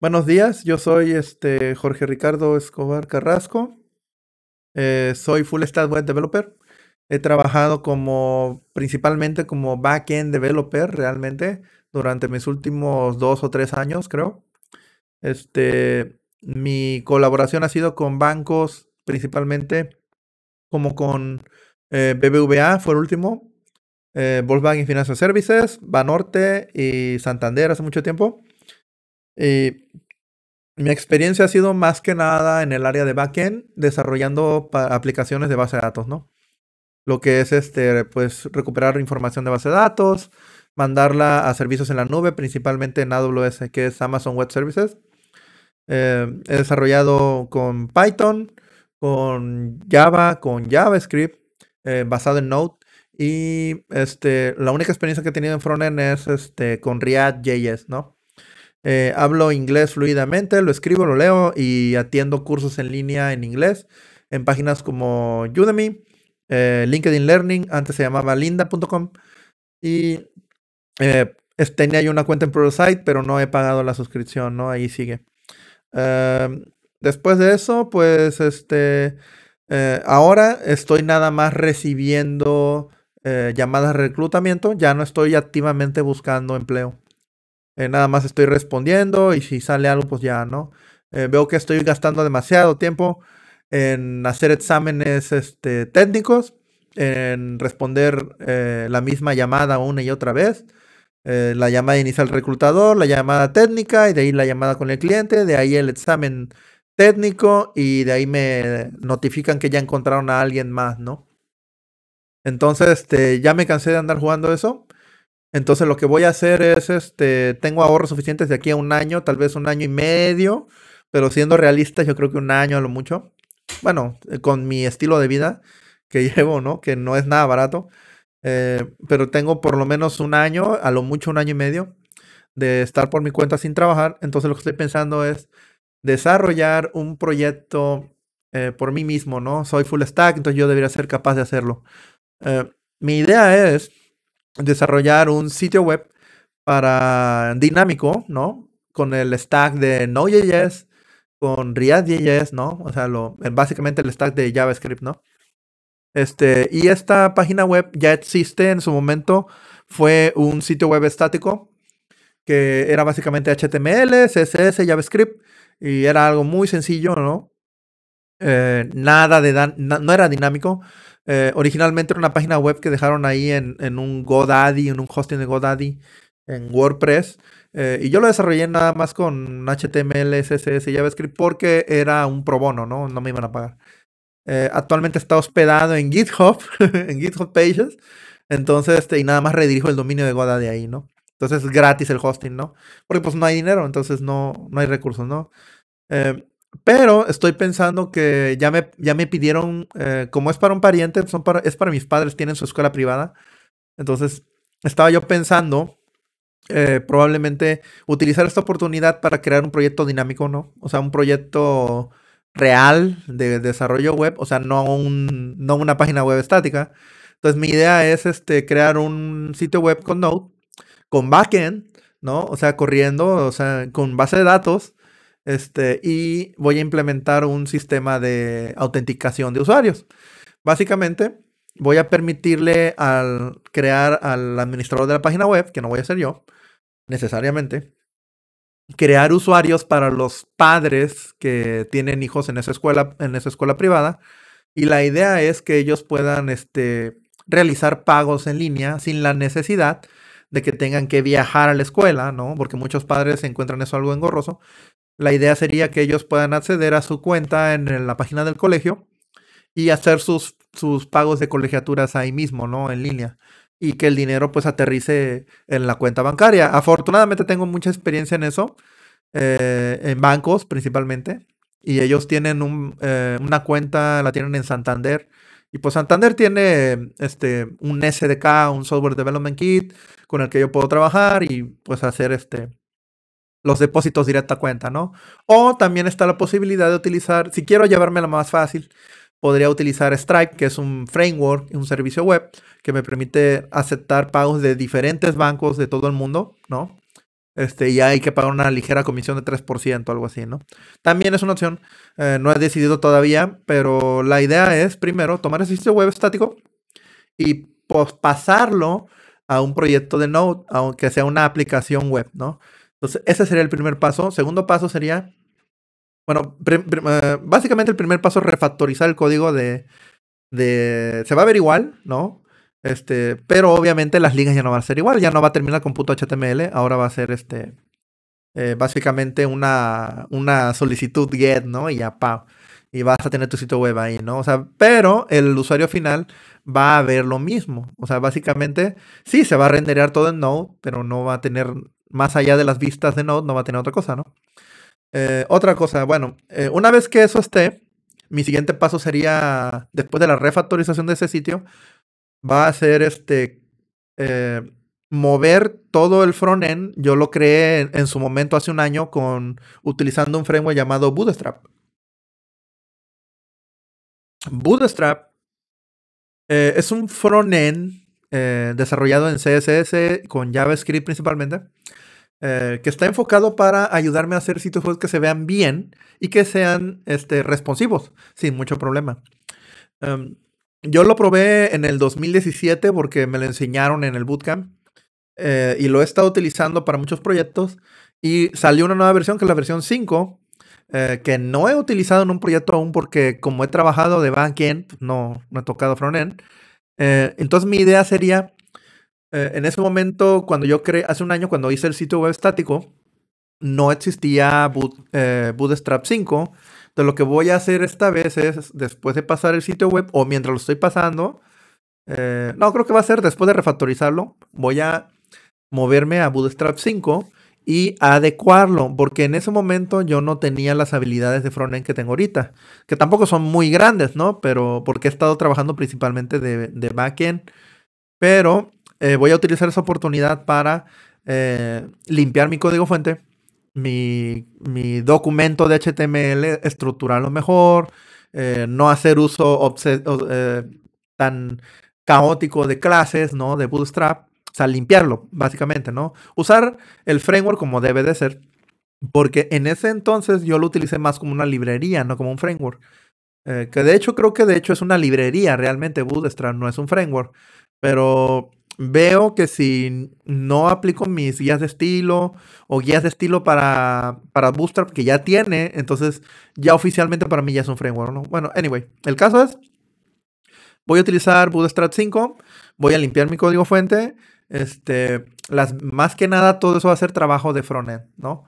Buenos días, yo soy este Jorge Ricardo Escobar Carrasco. Eh, soy full stack web developer. He trabajado como principalmente como Back-End developer realmente durante mis últimos dos o tres años, creo. Este, mi colaboración ha sido con bancos, principalmente como con eh, BBVA, fue el último, eh, Volkswagen Financial Services, Banorte y Santander hace mucho tiempo. Y eh, mi experiencia ha sido más que nada en el área de backend, desarrollando aplicaciones de base de datos, ¿no? Lo que es este, pues recuperar información de base de datos, mandarla a servicios en la nube, principalmente en AWS, que es Amazon Web Services. Eh, he desarrollado con Python, con Java, con JavaScript, eh, basado en Node. Y este, la única experiencia que he tenido en frontend es este, con React.js, ¿no? Eh, hablo inglés fluidamente, lo escribo, lo leo y atiendo cursos en línea en inglés en páginas como Udemy, eh, LinkedIn Learning, antes se llamaba linda.com y eh, tenía yo una cuenta en ProSite, pero no he pagado la suscripción, ¿no? Ahí sigue. Em, después de eso, pues este, ahora estoy nada más recibiendo llamadas de reclutamiento, ya no estoy activamente buscando empleo. Eh, nada más estoy respondiendo y si sale algo, pues ya, ¿no? Eh, veo que estoy gastando demasiado tiempo en hacer exámenes este, técnicos, en responder eh, la misma llamada una y otra vez. la llamada inicial reclutador, la llamada técnica y de ahí la llamada con el cliente, de ahí el examen técnico y de ahí me notifican que ya encontraron a alguien más, ¿no? Entonces, este, ya me cansé de andar jugando eso. Entonces lo que voy a hacer es, este, tengo ahorros suficientes de aquí a un año, tal vez un año y medio, pero siendo realista yo creo que un año a lo mucho. Bueno, eh, con mi estilo de vida que llevo, ¿no? Que no es nada barato, eh, pero tengo por lo menos un año, a lo mucho un año y medio, de estar por mi cuenta sin trabajar. Entonces lo que estoy pensando es desarrollar un proyecto eh, por mí mismo, ¿no? Soy full stack, entonces yo debería ser capaz de hacerlo. mi idea es desarrollar un sitio web para dinámico, ¿no? Con el stack de Node.js, con React.js, ¿no? O sea, básicamente el stack de JavaScript, ¿no? Este, y esta página web ya existe en su momento. Fue un sitio web estático que era básicamente HTML, CSS, JavaScript y era algo muy sencillo, ¿no? Eh, nada de, no era dinámico. Eh, originalmente era una página web que dejaron ahí en, un GoDaddy, en un hosting de GoDaddy, en WordPress. Eh, y yo lo desarrollé nada más con HTML, CSS y JavaScript porque era un pro bono, ¿no? No me iban a pagar. Eh, actualmente está hospedado en GitHub, en GitHub Pages. Entonces, este, y nada más redirijo el dominio de GoDaddy ahí, ¿no? Entonces es gratis el hosting, ¿no? Porque pues no hay dinero, entonces no, no hay recursos, ¿no? Eh, pero estoy pensando que ya me, ya me pidieron, eh, como es para un pariente, son es para mis padres, tienen su escuela privada. Entonces, estaba yo pensando eh, probablemente utilizar esta oportunidad para crear un proyecto dinámico, ¿no? O sea, un proyecto real de desarrollo web, o sea, no, un, no una página web estática. Entonces, mi idea es este, crear un sitio web con Node, con backend, ¿no? O sea, corriendo, o sea, con base de datos este, y voy a implementar un sistema de autenticación de usuarios. Básicamente, voy a permitirle al crear al administrador de la página web, que no voy a ser yo, necesariamente, crear usuarios para los padres que tienen hijos en esa escuela, en esa escuela privada. Y la idea es que ellos puedan este, realizar pagos en línea sin la necesidad de que tengan que viajar a la escuela, ¿no? Porque muchos padres encuentran eso algo engorroso. La idea sería que ellos puedan acceder a su cuenta en la página del colegio y hacer sus, sus pagos de colegiaturas ahí mismo, ¿no? En línea. Y que el dinero pues aterrice en la cuenta bancaria. Afortunadamente tengo mucha experiencia en eso, eh, en bancos principalmente. Y ellos tienen eh, una cuenta, la tienen en Santander. Y pues Santander tiene este, un SDK, un Software Development Kit, con el que yo puedo trabajar y pues hacer este, los depósitos directa cuenta, ¿no? O también está la posibilidad de utilizar, si quiero llevarme la más fácil, podría utilizar Stripe, que es un framework, un servicio web que me permite aceptar pagos de diferentes bancos de todo el mundo, ¿no? Este, y hay que pagar una ligera comisión de 3%, algo así, ¿no? También es una opción, eh, no he decidido todavía, pero la idea es primero tomar ese sitio web estático y pues, pasarlo a un proyecto de Node, aunque sea una aplicación web, ¿no? Entonces, ese sería el primer paso. Segundo paso sería, bueno, eh, básicamente el primer paso es refactorizar el código de, Se va a ver igual, ¿no? Este, pero obviamente las ligas ya no van a ser igual, ya no va a terminar con punto .html, ahora va a ser este eh, básicamente una, una solicitud get, ¿no? Y ya pa. Y vas a tener tu sitio web ahí, ¿no? O sea, pero el usuario final va a ver lo mismo. O sea, básicamente sí se va a renderear todo en Node, pero no va a tener más allá de las vistas de Node, no va a tener otra cosa, ¿no? Eh, otra cosa, bueno, eh, una vez que eso esté, mi siguiente paso sería, después de la refactorización de ese sitio, va a ser este, eh, mover todo el frontend. Yo lo creé en, su momento hace un año con, utilizando un framework llamado Bootstrap. Bootstrap es un frontend desarrollado en CSS con JavaScript principalmente eh, que está enfocado para ayudarme a hacer sitios web que se vean bien y que sean este, responsivos, sin mucho problema. Em, yo lo probé en el 2017 porque me lo enseñaron en el bootcamp eh, y lo he estado utilizando para muchos proyectos y salió una nueva versión que es la versión 5 eh, que no he utilizado en un proyecto aún porque como he trabajado de backend no, no he tocado frontend. Eh, entonces mi idea sería eh, en ese momento, cuando yo creé, hace un año, cuando hice el sitio web estático, no existía eh, Bootstrap 5. Entonces, lo que voy a hacer esta vez es, después de pasar el sitio web o mientras lo estoy pasando, eh, no, creo que va a ser después de refactorizarlo, voy a moverme a Bootstrap 5 y adecuarlo, porque en ese momento yo no tenía las habilidades de frontend que tengo ahorita, que tampoco son muy grandes, ¿no? Pero porque he estado trabajando principalmente de, de backend, pero eh, voy a utilizar esa oportunidad para eh, limpiar mi código fuente, mi, documento de HTML, estructurarlo mejor, eh, no hacer uso tan caótico de clases, ¿no? De Bootstrap, o sea, limpiarlo, básicamente, ¿no? Usar el framework como debe de ser, porque en ese entonces yo lo utilicé más como una librería, no como un framework. que de hecho creo que de hecho es una librería realmente Bootstrap, no es un framework. Pero veo que si no aplico mis guías de estilo o guías de estilo para, para Bootstrap que ya tiene, entonces ya oficialmente para mí ya es un framework, ¿no? Bueno, anyway, el caso es, voy a utilizar Bootstrap 5, voy a limpiar mi código fuente, este, las, más que nada todo eso va a ser trabajo de frontend, ¿no?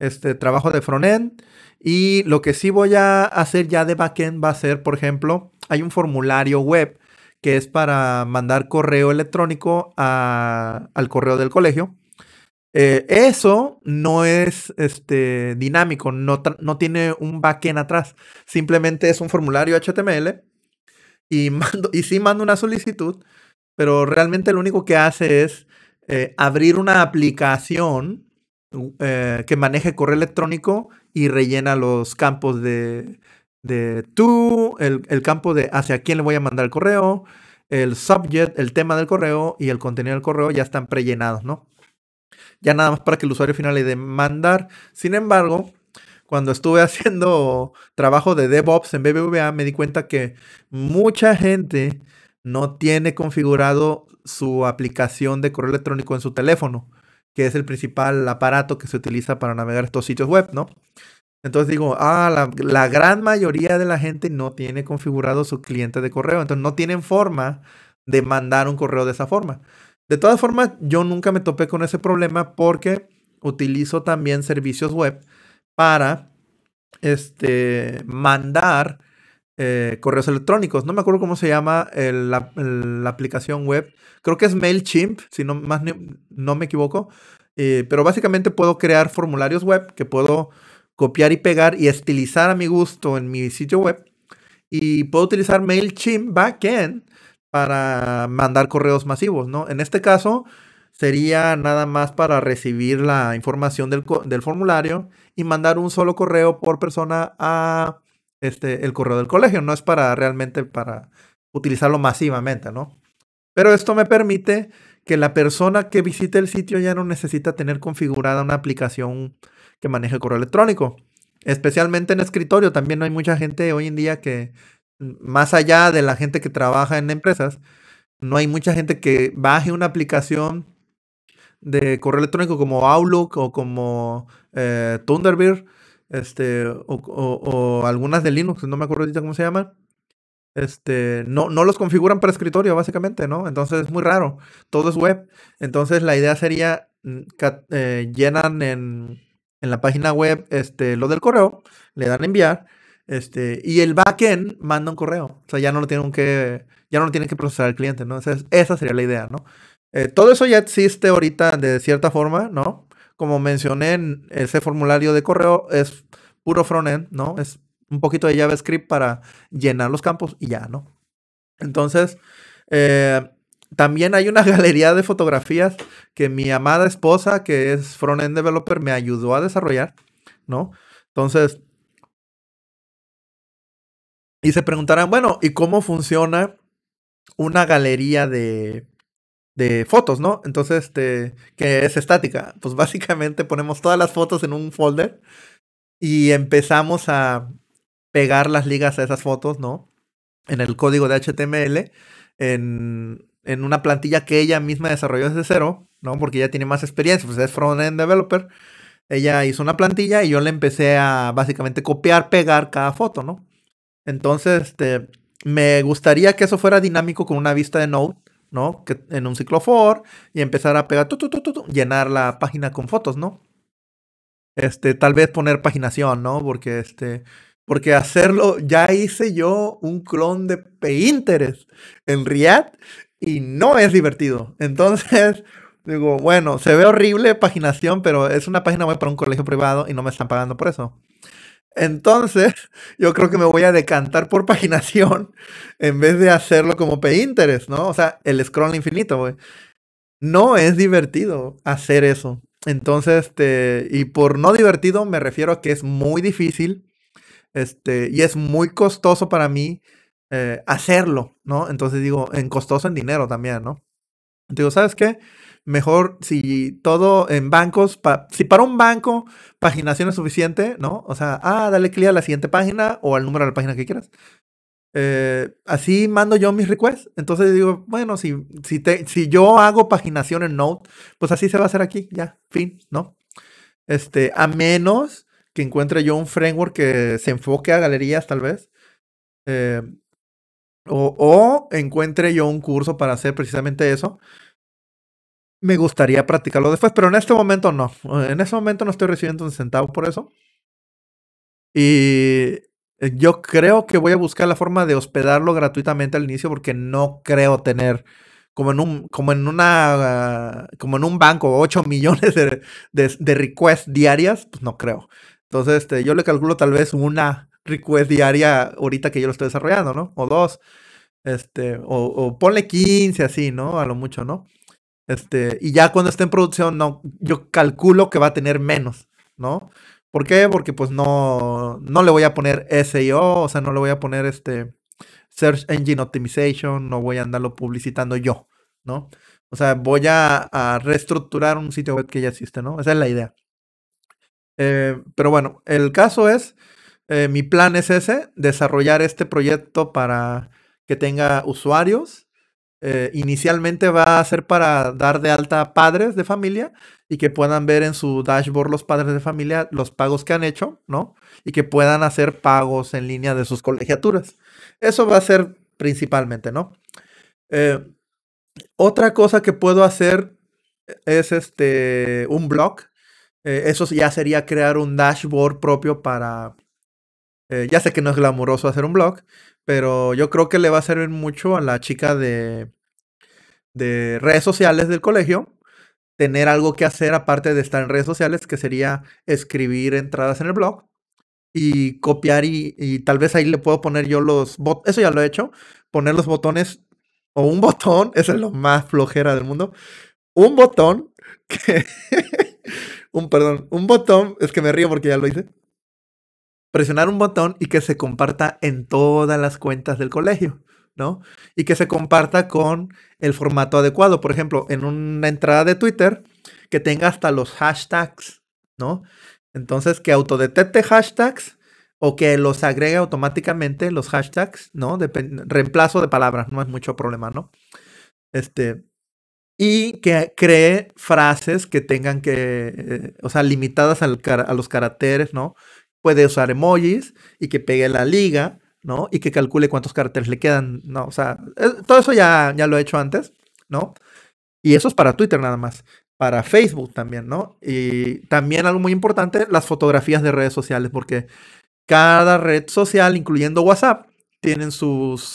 Este trabajo de frontend y lo que sí voy a hacer ya de backend va a ser, por ejemplo, hay un formulario web que es para mandar correo electrónico al correo del colegio. Eh, eso no es este, dinámico, no, no tiene un back backend atrás, simplemente es un formulario HTML y, mando, y sí mando una solicitud, pero realmente lo único que hace es eh, abrir una aplicación eh, que maneje correo electrónico y rellena los campos de, de tú, el, campo de hacia quién le voy a mandar el correo, el subject, el tema del correo y el contenido del correo ya están prellenados, ¿no? Ya nada más para que el usuario final le dé mandar. Sin embargo, cuando estuve haciendo trabajo de DevOps en BBVA, me di cuenta que mucha gente no tiene configurado su aplicación de correo electrónico en su teléfono, que es el principal aparato que se utiliza para navegar estos sitios web, ¿no? Entonces digo, ah, la, gran mayoría de la gente no tiene configurado su cliente de correo, entonces no tienen forma de mandar un correo de esa forma. De todas formas, yo nunca me topé con ese problema porque utilizo también servicios web para este, mandar eh, correos electrónicos. No me acuerdo cómo se llama la, aplicación web. Creo que es MailChimp, si no, más, no me equivoco. Eh, pero básicamente puedo crear formularios web que puedo copiar y pegar y estilizar a mi gusto en mi sitio web. Y puedo utilizar MailChimp Backend para mandar correos masivos, ¿no? En este caso sería nada más para recibir la información del, formulario y mandar un solo correo por persona a este, el correo del colegio. No es para realmente para utilizarlo masivamente, ¿no? Pero esto me permite que la persona que visite el sitio ya no necesita tener configurada una aplicación que maneje correo electrónico. Especialmente en escritorio, también hay mucha gente hoy en día que, más allá de la gente que trabaja en empresas, no hay mucha gente que baje una aplicación de correo electrónico como Outlook o como eh, Thunderbird este, o, algunas de Linux, no me acuerdo ahorita cómo se llaman. Este, no, no los configuran para escritorio, básicamente, ¿no? Entonces es muy raro. Todo es web. Entonces la idea sería mm, eh, llenan en, en la página web este, lo del correo, le dan enviar, este, y el backend manda un correo. O sea, ya no lo tienen que, ya no lo tienen que procesar el cliente, ¿no? Esa, sería la idea, ¿no? Eh, todo eso ya existe ahorita de cierta forma, ¿no? Como mencioné, en ese formulario de correo es puro frontend, ¿no? Es un poquito de JavaScript para llenar los campos y ya, ¿no? Entonces, eh, también hay una galería de fotografías que mi amada esposa, que es front-end developer, me ayudó a desarrollar, ¿no? Entonces, y se preguntarán, bueno, ¿y cómo funciona una galería de, de fotos, ¿no? Entonces, este, que es estática. Pues básicamente ponemos todas las fotos en un folder y empezamos a pegar las ligas a esas fotos, ¿no? En el código de HTML, en, en una plantilla que ella misma desarrolló desde cero, ¿no? Porque ella tiene más experiencia, pues es front-end developer. Ella hizo una plantilla y yo le empecé a básicamente copiar, pegar cada foto, ¿no? Entonces, este, me gustaría que eso fuera dinámico con una vista de Node, ¿no? Que en un ciclo for y empezar a pegar, tu, llenar la página con fotos, ¿no? Este, tal vez poner paginación, ¿no? Porque este, porque hacerlo, ya hice yo un clon de Pinterest en React y no es divertido. Entonces, digo, bueno, se ve horrible paginación, pero es una página web para un colegio privado y no me están pagando por eso. Entonces, yo creo que me voy a decantar por paginación en vez de hacerlo como Pinterest, ¿no? O sea, el scroll infinito, güey. No es divertido hacer eso. Entonces, este, y por no divertido me refiero a que es muy difícil, este, y es muy costoso para mí eh, hacerlo, ¿no? Entonces digo, en costoso en dinero también, ¿no? Digo, ¿sabes qué? Mejor si todo en bancos, si para un banco paginación es suficiente, ¿no? O sea, ah, dale clic a la siguiente página o al número de la página que quieras. Eh, así mando yo mis requests. Entonces digo, bueno, si, si, te, si yo hago paginación en Node, pues así se va a hacer aquí, ya, fin, ¿no? Este, a menos que encuentre yo un framework que se enfoque a galerías, tal vez. Eh, o, encuentre yo un curso para hacer precisamente eso, me gustaría practicarlo después, pero en este momento no. En este momento no estoy recibiendo un centavo por eso. Y eh, yo creo que voy a buscar la forma de hospedarlo gratuitamente al inicio porque no creo tener como en un como en una como en un banco 8 millones de, requests diarias, pues no creo. Entonces, este, yo le calculo tal vez una request diaria ahorita que yo lo estoy desarrollando, ¿no? O dos. Este, o, ponle 15 así, ¿no? A lo mucho, ¿no? Este, y ya cuando esté en producción, no, yo calculo que va a tener menos, ¿no? ¿Por qué? Porque pues no, no le voy a poner SEO, o sea, no le voy a poner este Search Engine Optimization, no voy a andarlo publicitando yo, ¿no? O sea, voy a, reestructurar un sitio web que ya existe, ¿no? Esa es la idea. Eh, pero bueno, el caso es eh, mi plan es ese, desarrollar este proyecto para que tenga usuarios. Eh, inicialmente va a ser para dar de alta padres de familia y que puedan ver en su dashboard los padres de familia los pagos que han hecho, ¿no? Y que puedan hacer pagos en línea de sus colegiaturas. Eso va a ser principalmente, ¿no? Eh, otra cosa que puedo hacer es este un blog. eso ya sería crear un dashboard propio para eh, ya sé que no es glamuroso hacer un blog, pero yo creo que le va a servir mucho a la chica de, redes sociales del colegio tener algo que hacer aparte de estar en redes sociales, que sería escribir entradas en el blog y copiar y, tal vez ahí le puedo poner yo los botones, eso ya lo he hecho, poner los botones o un botón, eso es lo más flojera del mundo, un botón un perdón, un botón, es que me río porque ya lo hice, presionar un botón y que se comparta en todas las cuentas del colegio, ¿no? Y que se comparta con el formato adecuado. Por ejemplo, en una entrada de Twitter que tenga hasta los hashtags, ¿no? Entonces, que autodetecte hashtags o que los agregue automáticamente los hashtags, ¿no? reemplazo de palabras, no es mucho problema, ¿no? Este, y que cree frases que tengan que, eh, o sea, limitadas a los caracteres, ¿no? puede usar emojis y que pegue la liga, ¿no? Y que calcule cuántos caracteres le quedan, ¿no? O sea, todo eso ya, ya lo he hecho antes, ¿no? Y eso es para Twitter nada más, para Facebook también, ¿no? Y también algo muy importante, las fotografías de redes sociales, porque cada red social, incluyendo WhatsApp, tienen sus,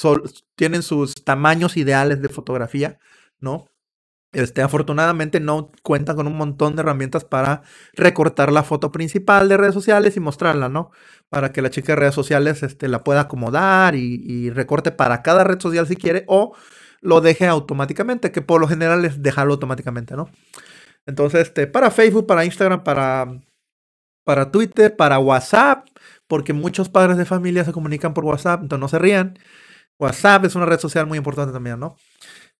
tienen sus tamaños ideales de fotografía, ¿no? Este, afortunadamente no cuenta con un montón de herramientas para recortar la foto principal de redes sociales y mostrarla, ¿no? Para que la chica de redes sociales este, la pueda acomodar y, recorte para cada red social si quiere o lo deje automáticamente, que por lo general es dejarlo automáticamente, ¿no? Entonces, este, para Facebook, para Instagram, para, para Twitter, para WhatsApp, porque muchos padres de familia se comunican por WhatsApp, entonces no se rían. WhatsApp es una red social muy importante también, ¿no?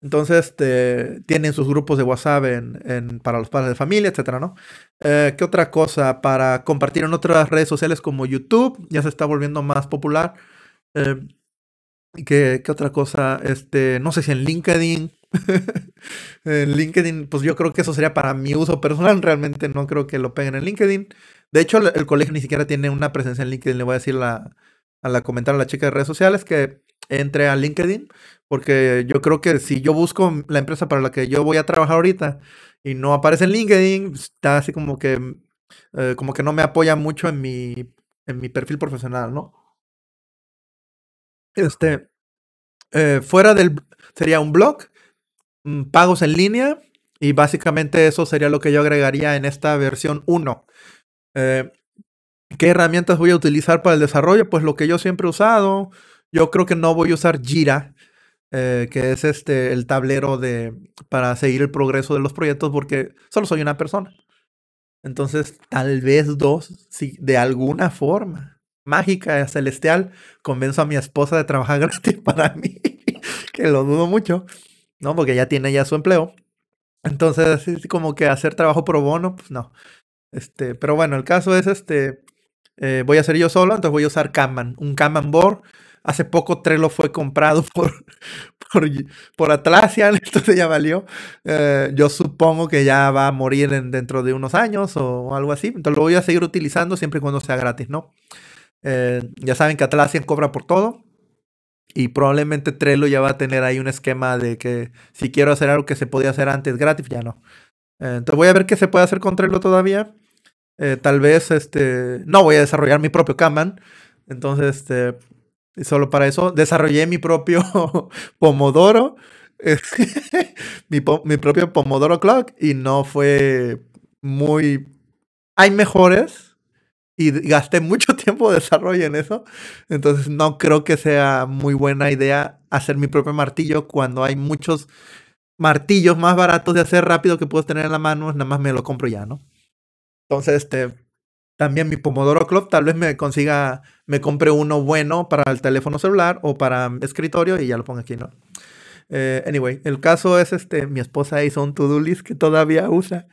Entonces, este, tienen sus grupos de WhatsApp en, para los padres de familia, etcétera, ¿no? Eh, ¿Qué otra cosa? Para compartir en otras redes sociales como YouTube, ya se está volviendo más popular. Eh, ¿qué, ¿qué, otra cosa? Este, no sé si en LinkedIn. en LinkedIn, pues yo creo que eso sería para mi uso personal. Realmente no creo que lo peguen en LinkedIn. De hecho, el, colegio ni siquiera tiene una presencia en LinkedIn. Le voy a decir a la comentar a la chica de redes sociales que entre a LinkedIn, porque yo creo que si yo busco la empresa para la que yo voy a trabajar ahorita y no aparece en LinkedIn, pues, está así como que, eh, como que no me apoya mucho en mi, en mi perfil profesional, ¿no? Este, eh, fuera del, sería un blog, mm, pagos en línea, y básicamente eso sería lo que yo agregaría en esta versión 1. Eh, ¿Qué herramientas voy a utilizar para el desarrollo? Pues lo que yo siempre he usado, yo creo que no voy a usar Jira, eh, que es este el tablero de para seguir el progreso de los proyectos, porque solo soy una persona. Entonces, tal vez dos, si de alguna forma mágica, celestial, convenzo a mi esposa de trabajar gratis para mí, que lo dudo mucho, ¿no? Porque ya tiene ya su empleo. Entonces, es como que hacer trabajo pro bono, pues no. Este, pero bueno, el caso es este, eh, voy a hacer yo solo, entonces voy a usar Kanban, un Kanban board Hace poco Trello fue comprado por, por, por Atlassian, entonces ya valió. Eh, yo supongo que ya va a morir dentro de unos años o algo así. Entonces lo voy a seguir utilizando siempre y cuando sea gratis, ¿no? Eh, ya saben que Atlassian cobra por todo. Y probablemente Trello ya va a tener ahí un esquema de que si quiero hacer algo que se podía hacer antes gratis, ya no. Eh, entonces voy a ver qué se puede hacer con Trello todavía. tal vez este. No voy a desarrollar mi propio Kanban. Entonces, este, Solo para eso desarrollé mi propio Pomodoro, mi, propio Pomodoro Clock y no fue muy... Hay mejores y gasté mucho tiempo de desarrollo en eso, entonces no creo que sea muy buena idea hacer mi propio martillo cuando hay muchos martillos más baratos de hacer rápido que puedo tener en la mano, nada más me lo compro ya, ¿no? Entonces, este, también mi Pomodoro Club, tal vez me consiga, me compre uno bueno para el teléfono celular o para escritorio y ya lo pongo aquí, ¿no? Eh, anyway, el caso es este, mi esposa hizo un to-do list que todavía usa.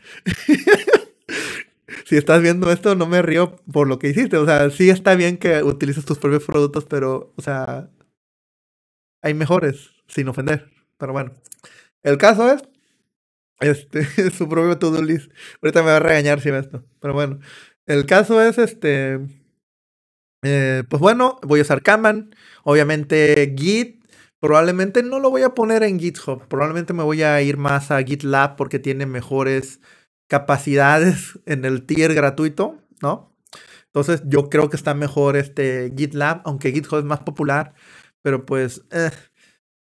si estás viendo esto, no me río por lo que hiciste. O sea, sí está bien que utilices tus propios productos, pero, o sea, hay mejores, sin ofender. Pero bueno, el caso es, este, su propio to-do list. Ahorita me va a regañar si ve esto, pero bueno. El caso es este. Eh, pues bueno, voy a usar Kanban. Obviamente, Git. Probablemente no lo voy a poner en GitHub. Probablemente me voy a ir más a GitLab porque tiene mejores capacidades en el tier gratuito, ¿no? Entonces, yo creo que está mejor este GitLab, aunque GitHub es más popular. Pero pues. Eh,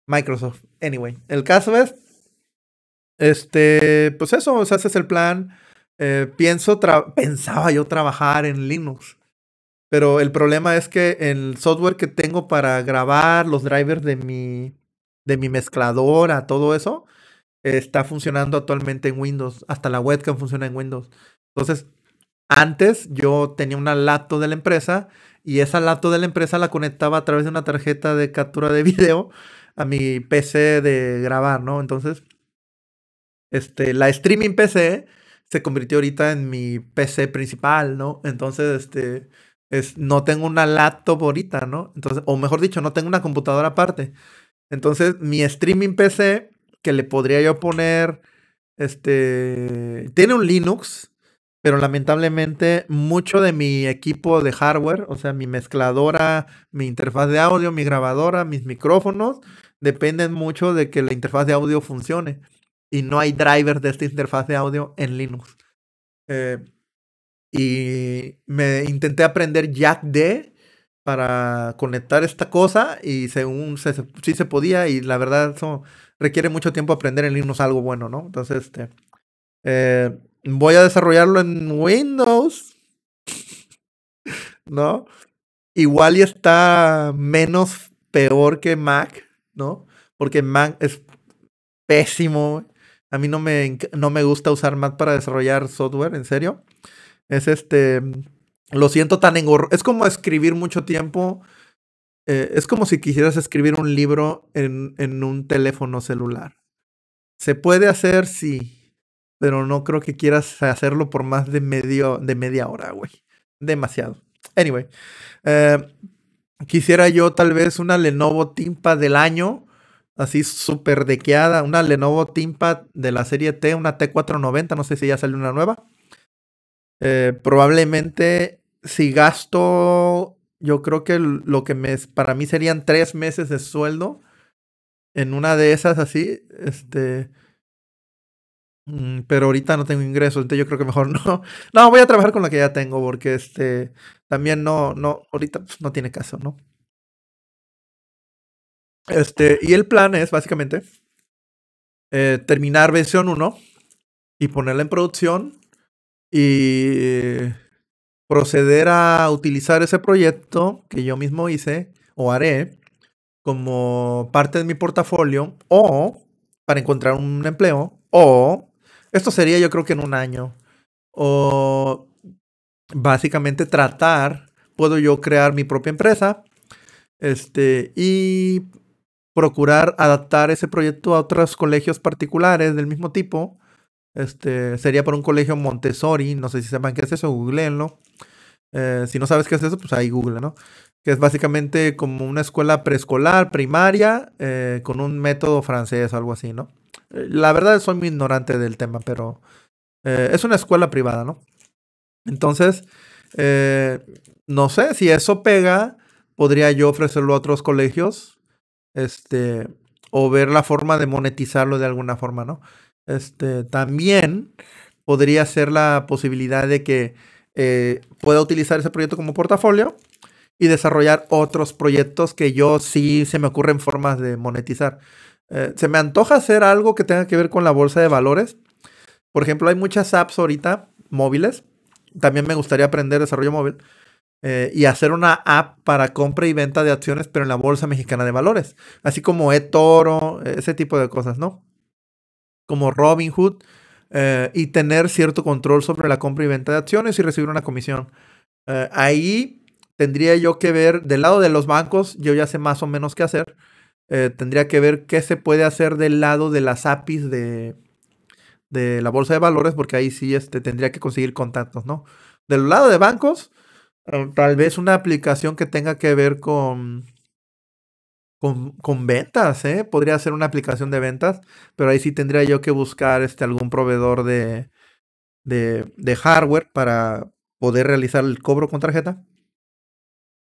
Microsoft. Anyway. El caso es. Este. Pues eso. O sea, ese es el plan eh, pienso pensaba yo trabajar en Linux. Pero el problema es que el software que tengo para grabar los drivers de mi, de mi mezcladora, todo eso, está funcionando actualmente en Windows. Hasta la webcam funciona en Windows. Entonces, antes yo tenía una laptop de la empresa y esa laptop de la empresa la conectaba a través de una tarjeta de captura de video a mi PC de grabar, ¿no? Entonces, este, la streaming PC se convirtió ahorita en mi PC principal, ¿no? Entonces, este, es, no tengo una laptop ahorita, ¿no? Entonces, o mejor dicho, no tengo una computadora aparte. Entonces, mi streaming PC, que le podría yo poner, este, tiene un Linux, pero lamentablemente mucho de mi equipo de hardware, o sea, mi mezcladora, mi interfaz de audio, mi grabadora, mis micrófonos, dependen mucho de que la interfaz de audio funcione y no hay drivers de esta interfaz de audio en Linux. Eh, y me intenté aprender Jack D para conectar esta cosa y según se, sí se podía y la verdad eso requiere mucho tiempo aprender en Linux algo bueno, ¿no? Entonces, este, eh, voy a desarrollarlo en Windows, ¿no? Igual y está menos peor que Mac, ¿no? Porque Mac es pésimo a mí no me, no me gusta usar Mac para desarrollar software, en serio. Es este, lo siento tan engorro. Es como escribir mucho tiempo. Eh, es como si quisieras escribir un libro en, en un teléfono celular. ¿Se puede hacer? Sí. Pero no creo que quieras hacerlo por más de, medio, de media hora, güey. Demasiado. Anyway. Eh, quisiera yo tal vez una Lenovo Timpa del año así súper dequeada, una Lenovo ThinkPad de la serie T, una T490, no sé si ya salió una nueva. Eh, probablemente si gasto, yo creo que lo que me, para mí serían tres meses de sueldo en una de esas así, este... Mm, pero ahorita no tengo ingresos, entonces yo creo que mejor no. No, voy a trabajar con la que ya tengo porque este también no, no, ahorita pues, no tiene caso, ¿no? Este, y el plan es básicamente eh, terminar versión 1 y ponerla en producción y proceder a utilizar ese proyecto que yo mismo hice o haré como parte de mi portafolio o para encontrar un empleo o esto sería yo creo que en un año o básicamente tratar puedo yo crear mi propia empresa este y procurar adaptar ese proyecto a otros colegios particulares del mismo tipo. Este, sería por un colegio Montessori, no sé si saben qué es eso, googleenlo. Eh, si no sabes qué es eso, pues ahí google, ¿no? Que es básicamente como una escuela preescolar, primaria, eh, con un método francés o algo así, ¿no? Eh, la verdad soy muy ignorante del tema, pero es una escuela privada, ¿no? Entonces, no sé, si eso pega, podría yo ofrecerlo a otros colegios este, o ver la forma de monetizarlo de alguna forma, ¿no? Este, también podría ser la posibilidad de que eh, pueda utilizar ese proyecto como portafolio y desarrollar otros proyectos que yo sí se me ocurren formas de monetizar. Eh, se me antoja hacer algo que tenga que ver con la bolsa de valores. Por ejemplo, hay muchas apps ahorita móviles. También me gustaría aprender desarrollo móvil eh, y hacer una app para compra y venta de acciones, pero en la Bolsa Mexicana de Valores, así como eToro, ese tipo de cosas, ¿no? Como Robinhood, eh, y tener cierto control sobre la compra y venta de acciones y recibir una comisión. Eh, ahí tendría yo que ver, del lado de los bancos, yo ya sé más o menos qué hacer. tendría que ver qué se puede hacer del lado de las APIs de, de la bolsa de valores, porque ahí sí este, tendría que conseguir contactos, ¿no? Del lado de bancos, Tal vez una aplicación que tenga que ver con, con, ventas, ¿eh? Podría ser una aplicación de ventas, pero ahí sí tendría yo que buscar este, algún proveedor de, de, de hardware para poder realizar el cobro con tarjeta.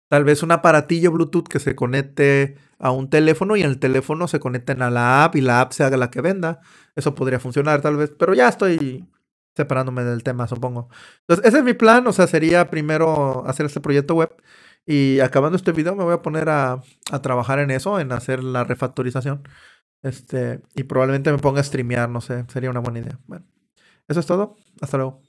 Tal vez un aparatillo Bluetooth que se conecte a un teléfono y en el teléfono se conecten a la app y la app se haga la que venda. Eso podría funcionar tal vez, pero ya estoy separándome del tema, supongo. Entonces, ese es mi plan, o sea, sería primero hacer este proyecto web y acabando este video me voy a poner a, a trabajar en eso, en hacer la refactorización. Este, y probablemente me ponga a streamear, no sé, sería una buena idea. Bueno, eso es todo, hasta luego.